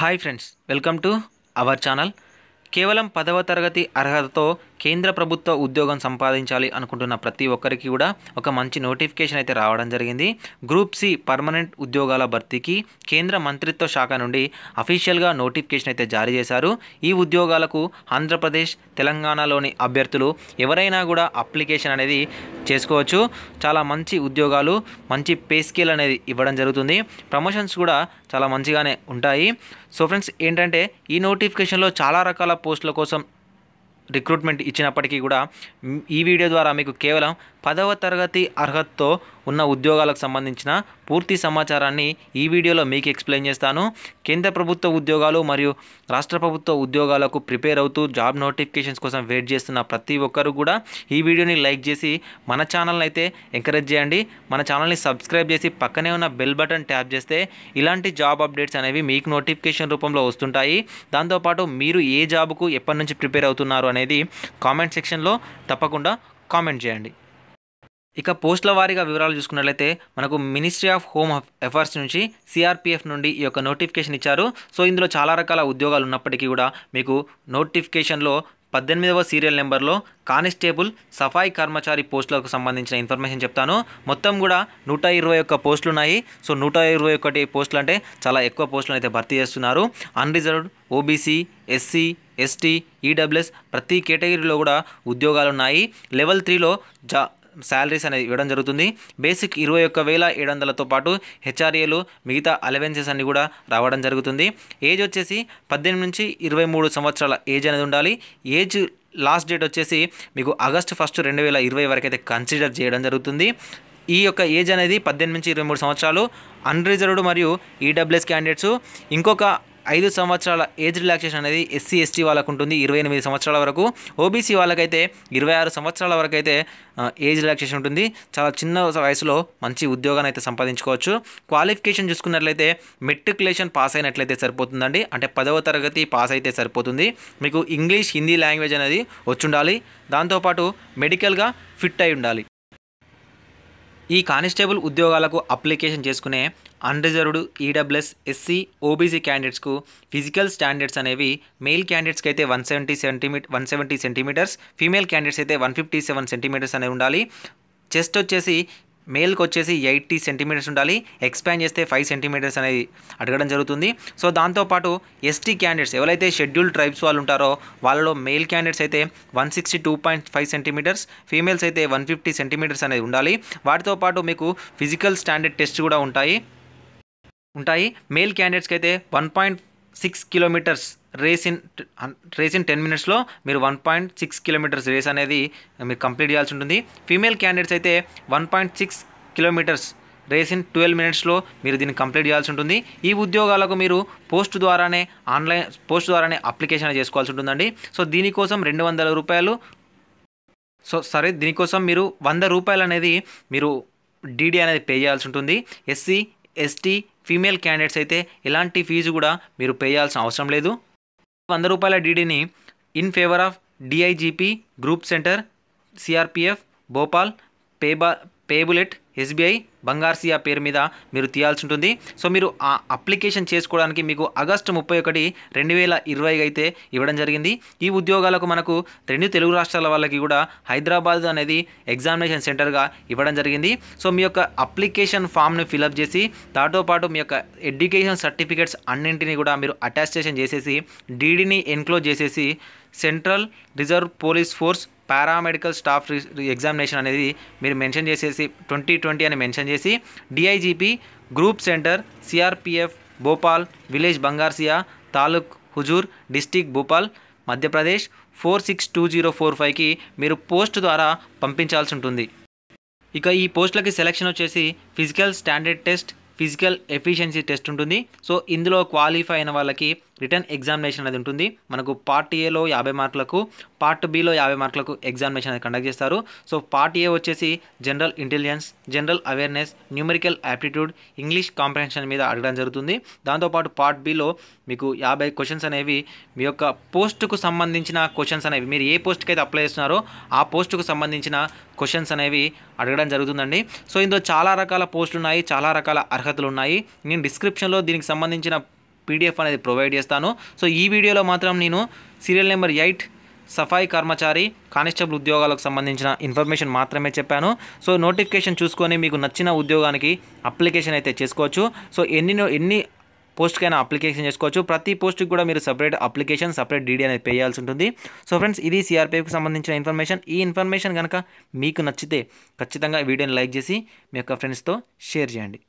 hi friends welcome to our channel కేవలం పదవ తరగతి అర్హతతో కేంద్ర ప్రభుత్వ ఉద్యోగం సంపాదించాలి అనుకుంటున్న ప్రతి ఒక్కరికి కూడా ఒక మంచి నోటిఫికేషన్ అయితే రావడం జరిగింది గ్రూప్ సి పర్మనెంట్ ఉద్యోగాల భర్తీకి కేంద్ర మంత్రిత్వ శాఖ నుండి అఫీషియల్గా నోటిఫికేషన్ అయితే జారీ చేశారు ఈ ఉద్యోగాలకు ఆంధ్రప్రదేశ్ తెలంగాణలోని అభ్యర్థులు ఎవరైనా కూడా అప్లికేషన్ అనేది చేసుకోవచ్చు చాలా మంచి ఉద్యోగాలు మంచి పే స్కేల్ అనేది ఇవ్వడం జరుగుతుంది ప్రమోషన్స్ కూడా చాలా మంచిగానే ఉంటాయి సో ఫ్రెండ్స్ ఏంటంటే ఈ నోటిఫికేషన్లో చాలా రకాల పోస్టుల కోసం రిక్రూట్మెంట్ ఇచ్చినప్పటికీ కూడా ఈ వీడియో ద్వారా మీకు కేవలం పదవ తరగతి అర్హతతో ఉన్న ఉద్యోగాలకు సంబంధించిన పూర్తి సమాచారాన్ని ఈ వీడియోలో మీకు ఎక్స్ప్లెయిన్ చేస్తాను కేంద్ర ప్రభుత్వ ఉద్యోగాలు మరియు రాష్ట్ర ప్రభుత్వ ఉద్యోగాలకు ప్రిపేర్ అవుతూ జాబ్ నోటిఫికేషన్స్ కోసం వెయిట్ చేస్తున్న ప్రతి ఒక్కరు కూడా ఈ వీడియోని లైక్ చేసి మన ఛానల్ని అయితే ఎంకరేజ్ చేయండి మన ఛానల్ని సబ్స్క్రైబ్ చేసి పక్కనే ఉన్న బెల్ బటన్ ట్యాప్ చేస్తే ఇలాంటి జాబ్ అప్డేట్స్ అనేవి మీకు నోటిఫికేషన్ రూపంలో వస్తుంటాయి దాంతోపాటు మీరు ఏ జాబ్కు ఎప్పటి నుంచి ప్రిపేర్ అవుతున్నారు అనేది కామెంట్ సెక్షన్లో తప్పకుండా కామెంట్ చేయండి ఇక పోస్టుల వారీగా వివరాలు చూసుకున్నట్లయితే మనకు మినిస్ట్రీ ఆఫ్ హోమ్ అఫైర్స్ నుంచి సిఆర్పిఎఫ్ నుండి ఈ యొక్క నోటిఫికేషన్ ఇచ్చారు సో ఇందులో చాలా రకాల ఉద్యోగాలు ఉన్నప్పటికీ కూడా మీకు నోటిఫికేషన్లో పద్దెనిమిదవ సీరియల్ నెంబర్లో కానిస్టేబుల్ సఫాయి కర్మచారి పోస్టులకు సంబంధించిన ఇన్ఫర్మేషన్ చెప్తాను మొత్తం కూడా నూట ఇరవై ఒక్క పోస్టులు ఉన్నాయి సో నూట ఇరవై ఒకటి పోస్టులు అంటే చాలా ఎక్కువ పోస్టులను అయితే భర్తీ చేస్తున్నారు unreserved OBC SC ST EWS ప్రతి కేటగిరీలో కూడా ఉద్యోగాలు ఉన్నాయి లెవెల్ త్రీలో జా శాలరీస్ అనేది ఇవ్వడం జరుగుతుంది బేసిక్ ఇరవై ఒక్క వేల ఏడు వందలతో పాటు హెచ్ఆర్ఏలు మిగతా అలవెన్సెస్ అన్నీ కూడా రావడం జరుగుతుంది ఏజ్ వచ్చేసి పద్దెనిమిది నుంచి ఇరవై మూడు సంవత్సరాల ఏజ్ అనేది ఉండాలి ఏజ్ లాస్ట్ డేట్ వచ్చేసి మీకు ఆగస్టు ఫస్ట్ రెండు వేల ఇరవై వరకు అయితే కన్సిడర్ చేయడం జరుగుతుంది ఈ యొక్క ఏజ్ అనేది పద్దెనిమిది నుంచి ఇరవై మూడు సంవత్సరాలు అన్రిజర్వ్డ్ మరియు ఈడబ్ల్యూఎస్ క్యాండిడేట్స్ ఇంకొక ఐదు సంవత్సరాల ఏజ్ రిలాక్సేషన్ అనేది ఎస్సీ ఎస్టీ వాళ్ళకు ఉంటుంది ఇరవై ఎనిమిది సంవత్సరాల వరకు ఓబీసీ వాళ్ళకైతే ఇరవై ఆరు సంవత్సరాల వరకు అయితే ఏజ్ రిలాక్సేషన్ ఉంటుంది చాలా చిన్న వయసులో మంచి ఉద్యోగాన్ని అయితే సంపాదించుకోవచ్చు క్వాలిఫికేషన్ చూసుకున్నట్లయితే మెట్రికులేషన్ పాస్ అయినట్లయితే సరిపోతుందండి అంటే పదవ తరగతి పాస్ అయితే సరిపోతుంది మీకు ఇంగ్లీష్ హిందీ లాంగ్వేజ్ అనేది వచ్చుండాలి దాంతోపాటు మెడికల్గా ఫిట్ అయి ఉండాలి ఈ కానిస్టేబుల్ ఉద్యోగాలకు అప్లికేషన్ చేసుకునే అన్రిజర్వ్డ్ ఈడబ్ల్యూఎస్ ఎస్సీ ఓబీసీ క్యాండిడేట్స్కు ఫిజికల్ స్టాండర్డ్స్ అనేవి మెయిల్ క్యాండిడేట్స్కి అయితే one seventy centi one seventy centimetres female candidates అయితే వన్ ఫిఫ్టీ సెవెన్ సెంటీమీటర్స్ అనేవి ఉండాలి చెస్ట్ వచ్చేసి మేల్కి వచ్చేసి ఎయిటీ సెంటీమీటర్స్ ఉండాలి ఎక్స్పాండ్ చేస్తే ఫైవ్ సెంటీమీటర్స్ అనేది అడగడం జరుగుతుంది సో దాంతోపాటు ఎస్టీ క్యాండిడేట్స్ ఎవరైతే షెడ్యూల్ ట్రైబ్స్ వాళ్ళు ఉంటారో వాళ్ళలో మేల్ క్యాండిడేట్స్ అయితే one sixty two point five centimetres females అయితే వన్ ఫిఫ్టీ సెంటీమీటర్స్ అనేది ఉండాలి వాటితో పాటు మీకు ఫిజికల్ స్టాండర్డ్ టెస్ట్ కూడా ఉంటాయి ఉంటాయి మేల్ క్యాండిడేట్స్కి అయితే one point six kilometres race in race in ten మినిట్స్లో మీరు one point six kilometres race అనేది మీరు కంప్లీట్ చేయాల్సి ఉంటుంది ఫీమేల్ క్యాండిడేట్స్ అయితే one point six kilometres race in twelve మినిట్స్లో మీరు దీన్ని కంప్లీట్ చేయాల్సి ఉంటుంది ఈ ఉద్యోగాలకు మీరు పోస్ట్ ద్వారానే ఆన్లైన్ పోస్ట్ ద్వారానే అప్లికేషన్ చేసుకోవాల్సి ఉంటుందండి సో దీనికోసం రెండు వందల రూపాయలు సో సరే దీనికోసం మీరు వంద రూపాయలు అనేది మీరు డీడీ అనేది పే చేయాల్సి ఉంటుంది ఎస్సీ ఎస్టీ ఫీమేల్ క్యాండిడేట్స్ అయితే ఎలాంటి ఫీజు కూడా మీరు పే చేయాల్సిన అవసరం లేదు వంద రూపాయల డీడీని in favour of DIGP group centre CRPF Bhopal పేబా పేబులెట్ ఎస్బీఐ బంగార్సియా పేరు మీద మీరు తీయాల్సి ఉంటుంది సో మీరు ఆ అప్లికేషన్ చేసుకోవడానికి మీకు ఆగస్టు ముప్పై ఒకటి రెండు వేల ఇరవై అయితే ఇవ్వడం జరిగింది ఈ ఉద్యోగాలకు మనకు రెండు తెలుగు రాష్ట్రాల వాళ్ళకి కూడా హైదరాబాద్ అనేది ఎగ్జామినేషన్ సెంటర్గా ఇవ్వడం జరిగింది సో మీ యొక్క అప్లికేషన్ ఫామ్ను ఫిలప్ చేసి దాంతోపాటు మీ యొక్క ఎడ్యుకేషన్ సర్టిఫికేట్స్ అన్నింటినీ కూడా మీరు అటాచ్ చేసేసి డీడీని ఎన్క్లోజ్ చేసేసి Central Reserve Police Force paramedical staff examination అనేది మీరు మెన్షన్ చేసేసి ట్వంటీ ట్వంటీ అని మెన్షన్ చేసి DIGP group centre CRPF Bhopal village Bangrasia taluk Huzur district Bhopal Madhya Pradesh four six two zero four ఫైవ్కి మీరు పోస్ట్ ద్వారా పంపించాల్సి ఉంటుంది ఇక ఈ పోస్టులకి సెలెక్షన్ వచ్చేసి physical standard test physical efficiency test ఉంటుంది సో ఇందులో క్వాలిఫై అయిన వాళ్ళకి రిటర్న్ ఎగ్జామినేషన్ అనేది ఉంటుంది మనకు పార్ట్ ఏలో యాభై మార్కులకు పార్ట్ బిలో యాభై మార్కులకు ఎగ్జామినేషన్ అనేది కండక్ట్ చేస్తారు సో పార్ట్ ఏ వచ్చేసి general intelligence general awareness numerical aptitude English comprehension మీద అడగడం జరుగుతుంది దాంతోపాటు పార్ట్ బిలో మీకు యాభై క్వశ్చన్స్ అనేవి మీ యొక్క పోస్టుకు సంబంధించిన క్వశ్చన్స్ అనేవి మీరు ఏ పోస్ట్కి అయితే అప్లై చేస్తున్నారో ఆ పోస్టుకు సంబంధించిన క్వశ్చన్స్ అనేవి అడగడం జరుగుతుందండి సో ఇందులో చాలా రకాల పోస్టులు ఉన్నాయి చాలా రకాల అర్హతలు ఉన్నాయి నేను డిస్క్రిప్షన్లో దీనికి సంబంధించిన పీడిఎఫ్ అనేది ప్రొవైడ్ చేస్తాను సో ఈ వీడియోలో మాత్రం నేను serial number eight Safai Karmachari constable ఉద్యోగాలకు సంబంధించిన ఇన్ఫర్మేషన్ మాత్రమే చెప్పాను సో నోటిఫికేషన్ చూసుకొని మీకు నచ్చిన ఉద్యోగానికి అప్లికేషన్ అయితే చేసుకోవచ్చు సో ఎన్ని ఎన్ని పోస్ట్కైనా అప్లికేషన్ చేసుకోవచ్చు ప్రతి పోస్ట్కి కూడా మీరు సపరేట్ అప్లికేషన్ సపరేట్ డీడీ అనేది పేయాల్సి ఉంటుంది సో ఫ్రెండ్స్ ఇది సిఆర్పిఎఫ్కి సంబంధించిన ఇన్ఫర్మేషన్ ఈ ఇన్ఫర్మేషన్ కనుక మీకు నచ్చితే ఖచ్చితంగా వీడియోని లైక్ చేసి మీ యొక్క ఫ్రెండ్స్తో షేర్ చేయండి